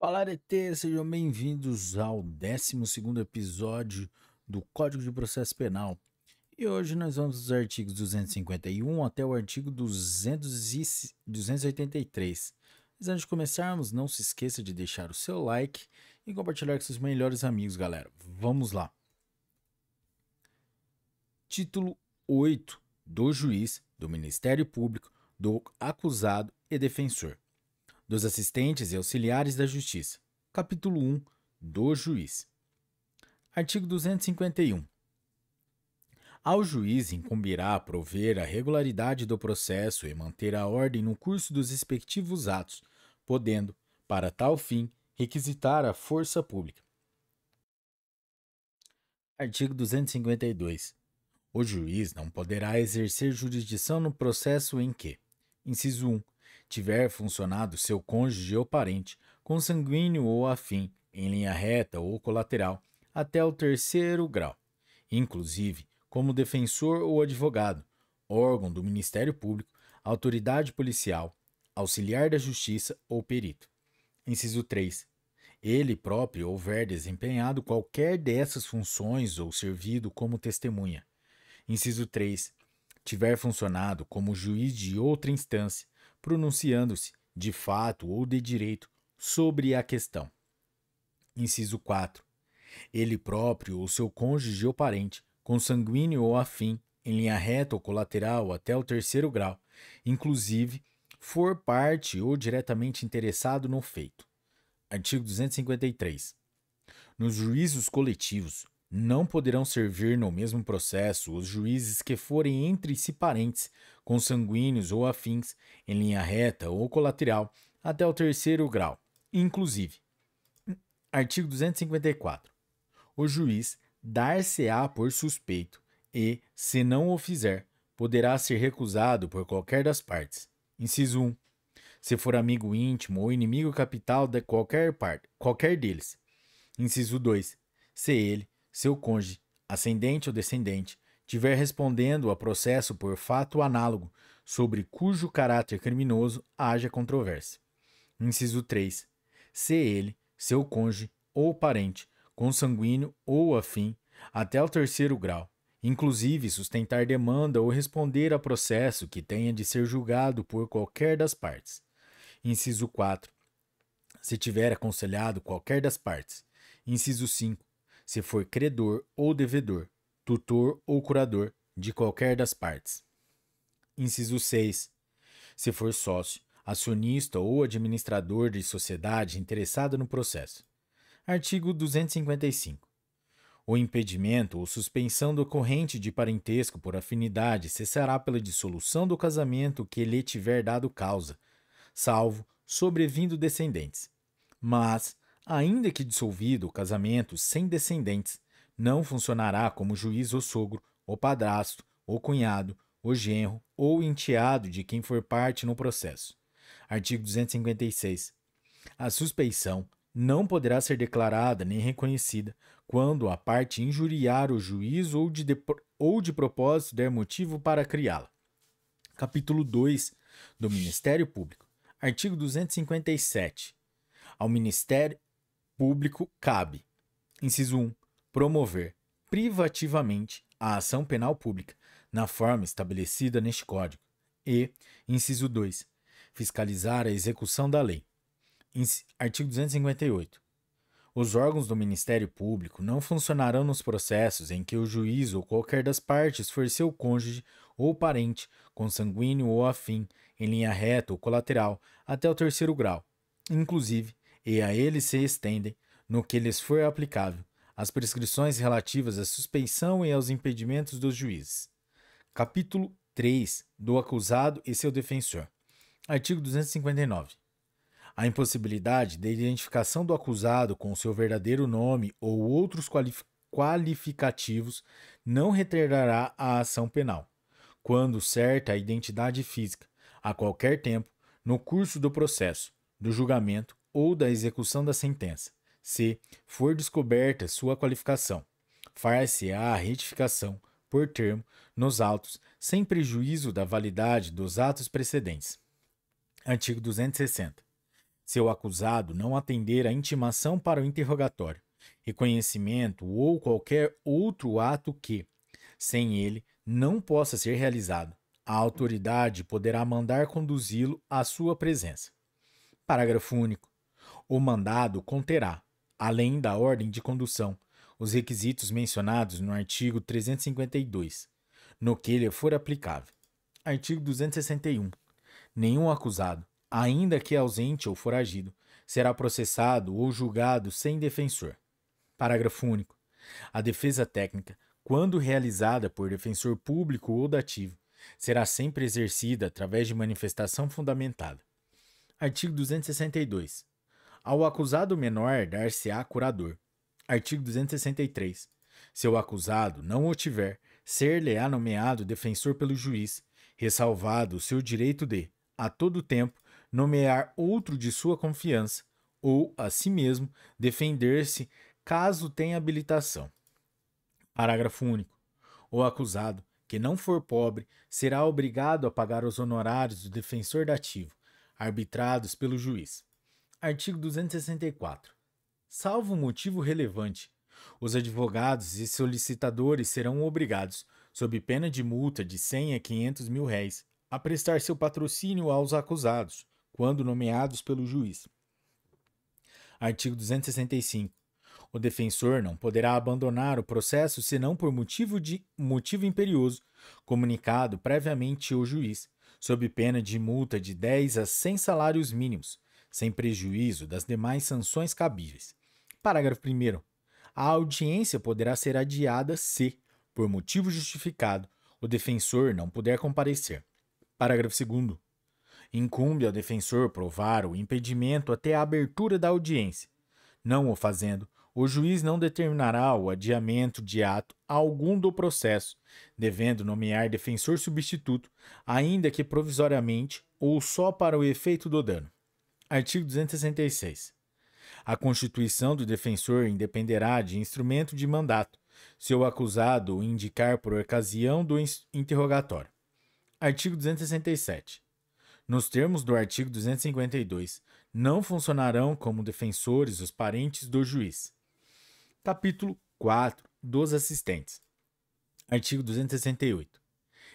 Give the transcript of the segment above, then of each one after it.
Fala ET, sejam bem-vindos ao 12 episódio do Código de Processo Penal. E hoje nós vamos dos artigos 251 até o artigo 200 283. Mas antes de começarmos, não se esqueça de deixar o seu like e compartilhar com seus melhores amigos, galera. Vamos lá. Título 8 do juiz, do Ministério Público, do acusado e defensor dos assistentes e auxiliares da Justiça. Capítulo 1 do juiz. Artigo 251. Ao juiz incumbirá prover a regularidade do processo e manter a ordem no curso dos respectivos atos, podendo, para tal fim, requisitar a força pública. Artigo 252. O juiz não poderá exercer jurisdição no processo em que: inciso 1 tiver funcionado seu cônjuge ou parente, consanguíneo ou afim, em linha reta ou colateral, até o terceiro grau, inclusive como defensor ou advogado, órgão do Ministério Público, autoridade policial, auxiliar da justiça ou perito. Inciso 3. Ele próprio houver desempenhado qualquer dessas funções ou servido como testemunha. Inciso 3. Tiver funcionado como juiz de outra instância, pronunciando-se, de fato ou de direito, sobre a questão. Inciso 4. Ele próprio ou seu cônjuge ou parente, consanguíneo ou afim, em linha reta ou colateral até o terceiro grau, inclusive, for parte ou diretamente interessado no feito. Artigo 253. Nos juízos coletivos, não poderão servir no mesmo processo os juízes que forem entre si parentes, consanguíneos ou afins, em linha reta ou colateral, até o terceiro grau, inclusive. Artigo 254. O juiz dar-se-á por suspeito e, se não o fizer, poderá ser recusado por qualquer das partes. Inciso 1. Se for amigo íntimo ou inimigo capital de qualquer parte, qualquer deles. Inciso 2. Se ele, seu cônjuge, ascendente ou descendente, tiver respondendo a processo por fato análogo, sobre cujo caráter criminoso haja controvérsia. Inciso 3. Se ele, seu cônjuge ou parente, consanguíneo ou afim, até o terceiro grau, inclusive sustentar demanda ou responder a processo que tenha de ser julgado por qualquer das partes. Inciso 4. Se tiver aconselhado qualquer das partes. Inciso 5 se for credor ou devedor, tutor ou curador de qualquer das partes. Inciso 6. Se for sócio, acionista ou administrador de sociedade interessada no processo. Artigo 255. O impedimento ou suspensão corrente de parentesco por afinidade cessará pela dissolução do casamento que lhe tiver dado causa, salvo sobrevindo descendentes. Mas, Ainda que dissolvido o casamento sem descendentes, não funcionará como juiz ou sogro, ou padrasto, ou cunhado, ou genro, ou enteado de quem for parte no processo. Artigo 256. A suspeição não poderá ser declarada nem reconhecida quando a parte injuriar o juiz ou de, ou de propósito der motivo para criá-la. Capítulo 2 do Ministério Público. Artigo 257. Ao Ministério, público cabe: inciso 1. Promover privativamente a ação penal pública na forma estabelecida neste Código. E, inciso 2. Fiscalizar a execução da lei. Artigo 258. Os órgãos do Ministério Público não funcionarão nos processos em que o juiz ou qualquer das partes for seu cônjuge ou parente, consanguíneo ou afim, em linha reta ou colateral, até o terceiro grau, inclusive e a eles se estendem, no que lhes for aplicável, as prescrições relativas à suspensão e aos impedimentos dos juízes. Capítulo 3 do acusado e seu defensor. Artigo 259. A impossibilidade de identificação do acusado com seu verdadeiro nome ou outros qualificativos não retardará a ação penal, quando certa a identidade física, a qualquer tempo, no curso do processo, do julgamento ou da execução da sentença, se for descoberta sua qualificação. Far-se-á a retificação, por termo, nos autos, sem prejuízo da validade dos atos precedentes. Artigo 260. Se o acusado não atender à intimação para o interrogatório, reconhecimento ou qualquer outro ato que, sem ele, não possa ser realizado, a autoridade poderá mandar conduzi-lo à sua presença. Parágrafo único. O mandado conterá, além da ordem de condução, os requisitos mencionados no artigo 352, no que ele for aplicável. Artigo 261. Nenhum acusado, ainda que ausente ou foragido, será processado ou julgado sem defensor. Parágrafo único. A defesa técnica, quando realizada por defensor público ou dativo, será sempre exercida através de manifestação fundamentada. Artigo 262. Ao acusado menor dar-se-á curador. Artigo 263. Se o acusado não o tiver, ser-lhe-á nomeado defensor pelo juiz, ressalvado o seu direito de, a todo tempo, nomear outro de sua confiança, ou, a si mesmo, defender-se caso tenha habilitação. Parágrafo único. O acusado, que não for pobre, será obrigado a pagar os honorários do defensor dativo, arbitrados pelo juiz. Artigo 264. Salvo motivo relevante, os advogados e solicitadores serão obrigados, sob pena de multa de 100 a 500 mil réis, a prestar seu patrocínio aos acusados, quando nomeados pelo juiz. Artigo 265. O defensor não poderá abandonar o processo senão por motivo de motivo imperioso, comunicado previamente ao juiz, sob pena de multa de 10 a 100 salários mínimos, sem prejuízo das demais sanções cabíveis. Parágrafo 1. A audiência poderá ser adiada se, por motivo justificado, o defensor não puder comparecer. Parágrafo 2. Incumbe ao defensor provar o impedimento até a abertura da audiência. Não o fazendo, o juiz não determinará o adiamento de ato algum do processo, devendo nomear defensor substituto, ainda que provisoriamente ou só para o efeito do dano. Artigo 266. A constituição do defensor independerá de instrumento de mandato, se o acusado o indicar por ocasião do interrogatório. Artigo 267. Nos termos do artigo 252, não funcionarão como defensores os parentes do juiz. Capítulo 4 dos assistentes. Artigo 268.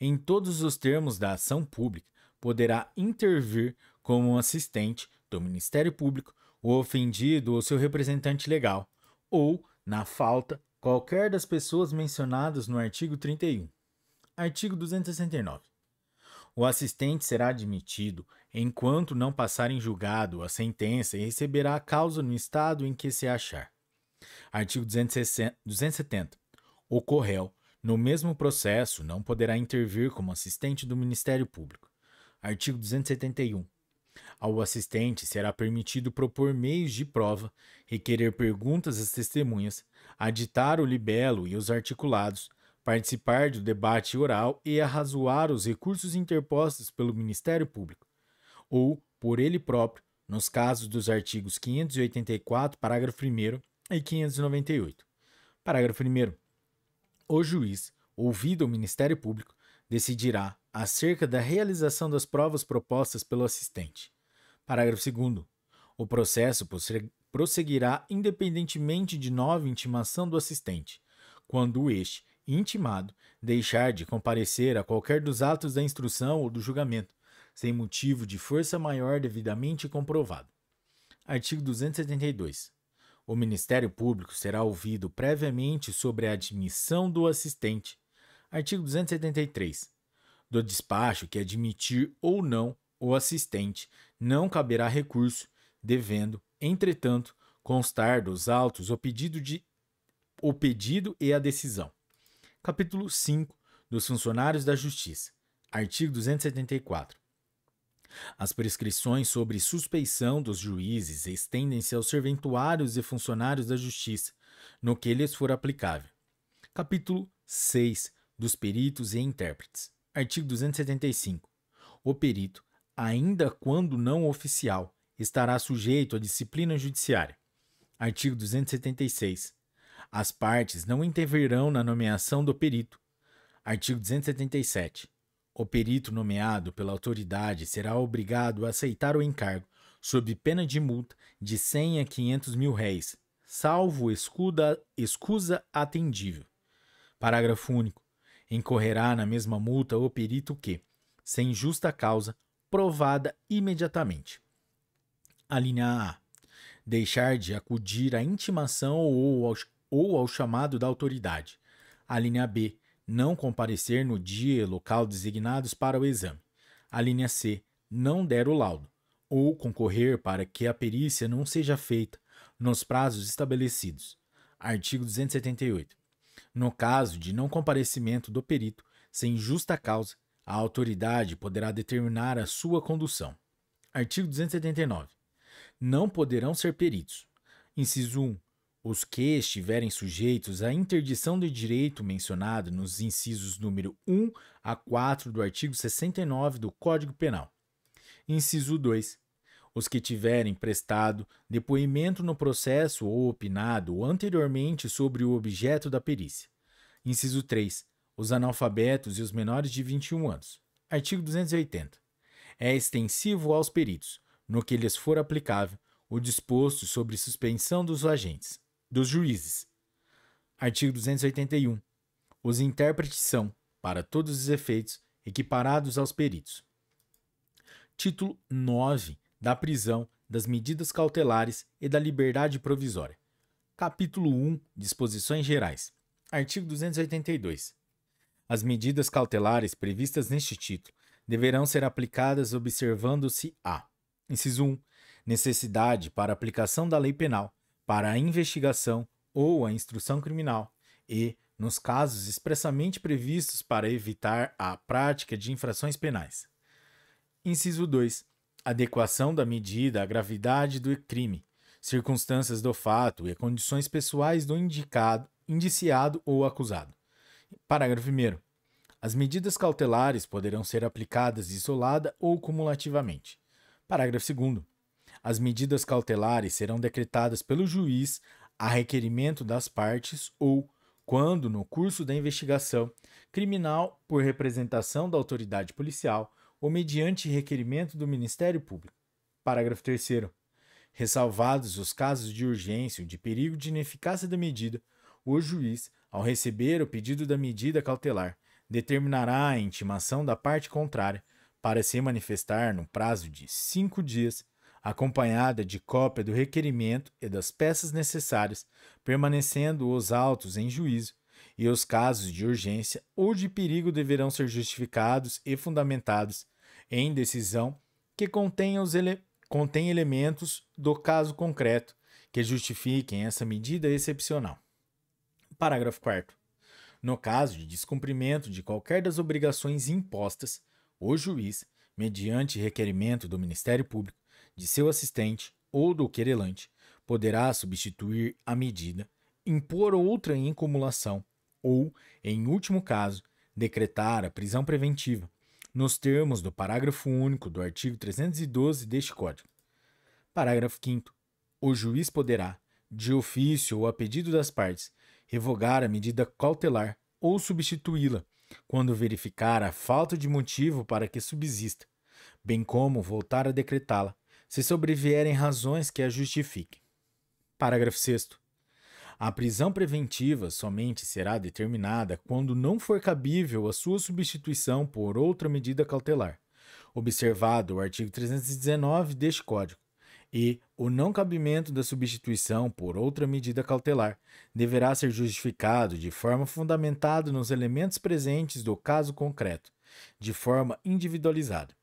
Em todos os termos da ação pública, poderá intervir como um assistente do Ministério Público, o ofendido ou seu representante legal, ou, na falta, qualquer das pessoas mencionadas no artigo 31. Artigo 269. O assistente será admitido enquanto não passar em julgado a sentença e receberá a causa no estado em que se achar. Artigo 270. O correu, no mesmo processo, não poderá intervir como assistente do Ministério Público. Artigo 271. Ao assistente será permitido propor meios de prova, requerer perguntas às testemunhas, aditar o libelo e os articulados, participar do debate oral e arrazoar os recursos interpostos pelo Ministério Público, ou por ele próprio, nos casos dos artigos 584, parágrafo 1 e 598. Parágrafo 1. O juiz, ouvido o Ministério Público, decidirá acerca da realização das provas propostas pelo assistente. Parágrafo 2. O processo prosseguirá independentemente de nova intimação do assistente, quando este, intimado, deixar de comparecer a qualquer dos atos da instrução ou do julgamento, sem motivo de força maior devidamente comprovado. Artigo 272. O Ministério Público será ouvido previamente sobre a admissão do assistente. Artigo 273. Do despacho que admitir ou não o assistente não caberá recurso, devendo, entretanto, constar dos autos o pedido, de, o pedido e a decisão. Capítulo 5 dos Funcionários da Justiça. Artigo 274. As prescrições sobre suspeição dos juízes estendem-se aos serventuários e funcionários da Justiça, no que lhes for aplicável. Capítulo 6 dos Peritos e Intérpretes. Artigo 275. O perito ainda quando não oficial, estará sujeito à disciplina judiciária. Artigo 276. As partes não intervirão na nomeação do perito. Artigo 277. O perito nomeado pela autoridade será obrigado a aceitar o encargo, sob pena de multa de 100 a 500 mil réis, salvo escuda, escusa atendível. Parágrafo único. Incorrerá na mesma multa o perito que, sem justa causa, provada imediatamente. A linha A. Deixar de acudir à intimação ou ao, ou ao chamado da autoridade. A linha B. Não comparecer no dia e local designados para o exame. A linha C. Não der o laudo ou concorrer para que a perícia não seja feita nos prazos estabelecidos. Artigo 278. No caso de não comparecimento do perito sem justa causa, a autoridade poderá determinar a sua condução. Artigo 279. Não poderão ser peritos. Inciso 1. Os que estiverem sujeitos à interdição do direito mencionado nos incisos número 1 a 4 do artigo 69 do Código Penal. Inciso 2. Os que tiverem prestado depoimento no processo ou opinado anteriormente sobre o objeto da perícia. Inciso 3 os analfabetos e os menores de 21 anos. Artigo 280. É extensivo aos peritos, no que lhes for aplicável, o disposto sobre suspensão dos agentes, dos juízes. Artigo 281. Os intérpretes são, para todos os efeitos, equiparados aos peritos. Título 9 da prisão, das medidas cautelares e da liberdade provisória. Capítulo 1 Disposições Gerais. Artigo 282. As medidas cautelares previstas neste título deverão ser aplicadas observando-se a: inciso 1, necessidade para aplicação da lei penal para a investigação ou a instrução criminal e, nos casos expressamente previstos para evitar a prática de infrações penais. Inciso 2, adequação da medida à gravidade do crime, circunstâncias do fato e condições pessoais do indicado, indiciado ou acusado. Parágrafo 1. As medidas cautelares poderão ser aplicadas isolada ou cumulativamente. Parágrafo 2. As medidas cautelares serão decretadas pelo juiz a requerimento das partes ou, quando no curso da investigação criminal por representação da autoridade policial ou mediante requerimento do Ministério Público. Parágrafo 3. Ressalvados os casos de urgência ou de perigo de ineficácia da medida, o juiz ao receber o pedido da medida cautelar, determinará a intimação da parte contrária para se manifestar no prazo de cinco dias, acompanhada de cópia do requerimento e das peças necessárias, permanecendo os autos em juízo, e os casos de urgência ou de perigo deverão ser justificados e fundamentados em decisão que contenha, os ele contém elementos do caso concreto que justifiquem essa medida excepcional. Parágrafo 4. No caso de descumprimento de qualquer das obrigações impostas, o juiz, mediante requerimento do Ministério Público, de seu assistente ou do querelante, poderá substituir a medida, impor outra em acumulação ou, em último caso, decretar a prisão preventiva, nos termos do parágrafo único do artigo 312 deste Código. Parágrafo 5. O juiz poderá, de ofício ou a pedido das partes, revogar a medida cautelar ou substituí-la, quando verificar a falta de motivo para que subsista, bem como voltar a decretá-la, se sobrevierem razões que a justifiquem. Parágrafo 6. A prisão preventiva somente será determinada quando não for cabível a sua substituição por outra medida cautelar, observado o artigo 319 deste Código e o não cabimento da substituição por outra medida cautelar deverá ser justificado de forma fundamentada nos elementos presentes do caso concreto, de forma individualizada.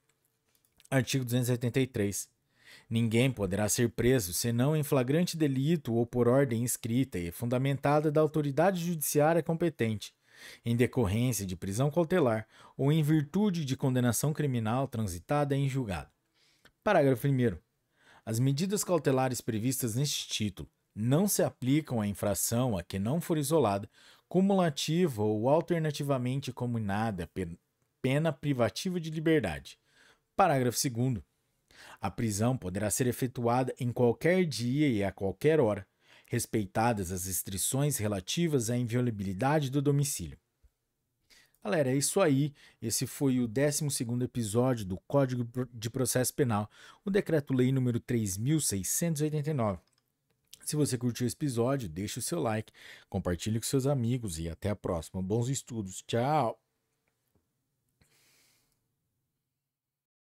Artigo 273. Ninguém poderá ser preso senão em flagrante delito ou por ordem escrita e fundamentada da autoridade judiciária competente, em decorrência de prisão cautelar ou em virtude de condenação criminal transitada em julgado. Parágrafo 1. As medidas cautelares previstas neste título não se aplicam à infração a que não for isolada, cumulativa ou alternativamente combinada pena privativa de liberdade. Parágrafo 2. A prisão poderá ser efetuada em qualquer dia e a qualquer hora, respeitadas as restrições relativas à inviolabilidade do domicílio. Galera, é isso aí. Esse foi o 12 episódio do Código de Processo Penal, o decreto-lei número 3689. Se você curtiu esse episódio, deixe o seu like, compartilhe com seus amigos e até a próxima. Bons estudos. Tchau.